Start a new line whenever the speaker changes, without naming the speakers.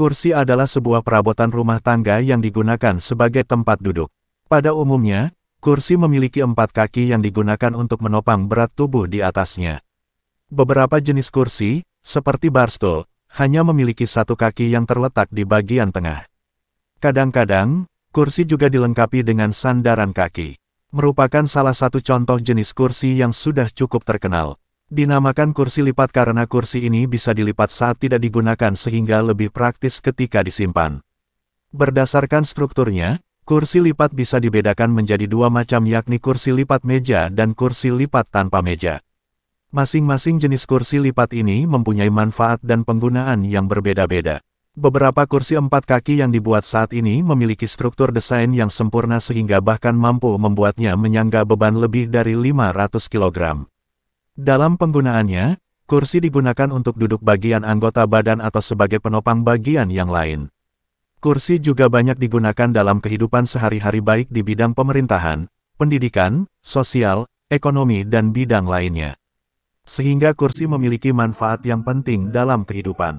Kursi adalah sebuah perabotan rumah tangga yang digunakan sebagai tempat duduk. Pada umumnya, kursi memiliki empat kaki yang digunakan untuk menopang berat tubuh di atasnya. Beberapa jenis kursi, seperti barstool, hanya memiliki satu kaki yang terletak di bagian tengah. Kadang-kadang, kursi juga dilengkapi dengan sandaran kaki. Merupakan salah satu contoh jenis kursi yang sudah cukup terkenal. Dinamakan kursi lipat karena kursi ini bisa dilipat saat tidak digunakan sehingga lebih praktis ketika disimpan. Berdasarkan strukturnya, kursi lipat bisa dibedakan menjadi dua macam yakni kursi lipat meja dan kursi lipat tanpa meja. Masing-masing jenis kursi lipat ini mempunyai manfaat dan penggunaan yang berbeda-beda. Beberapa kursi empat kaki yang dibuat saat ini memiliki struktur desain yang sempurna sehingga bahkan mampu membuatnya menyangga beban lebih dari 500 kg. Dalam penggunaannya, kursi digunakan untuk duduk bagian anggota badan atau sebagai penopang bagian yang lain. Kursi juga banyak digunakan dalam kehidupan sehari-hari baik di bidang pemerintahan, pendidikan, sosial, ekonomi dan bidang lainnya. Sehingga kursi memiliki manfaat yang penting dalam kehidupan.